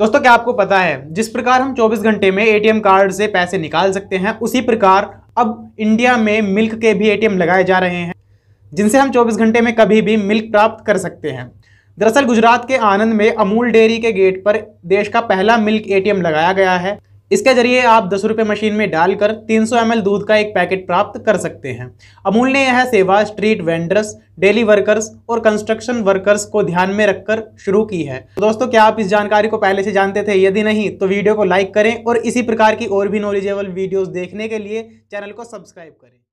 दोस्तों क्या आपको पता है जिस प्रकार हम 24 घंटे में एटीएम कार्ड से पैसे निकाल सकते हैं उसी प्रकार अब इंडिया में मिल्क के भी एटीएम लगाए जा रहे हैं जिनसे हम 24 घंटे में कभी भी मिल्क प्राप्त कर सकते हैं दरअसल गुजरात के आनंद में अमूल डेयरी के गेट पर देश का पहला मिल्क एटीएम लगाया गया है इसके जरिए आप दस रुपये मशीन में डालकर 300 ml दूध का एक पैकेट प्राप्त कर सकते हैं अमूल ने यह सेवा स्ट्रीट वेंडर्स डेली वर्कर्स और कंस्ट्रक्शन वर्कर्स को ध्यान में रखकर शुरू की है तो दोस्तों क्या आप इस जानकारी को पहले से जानते थे यदि नहीं तो वीडियो को लाइक करें और इसी प्रकार की और भी नॉलेजेबल वीडियोज़ देखने के लिए चैनल को सब्सक्राइब करें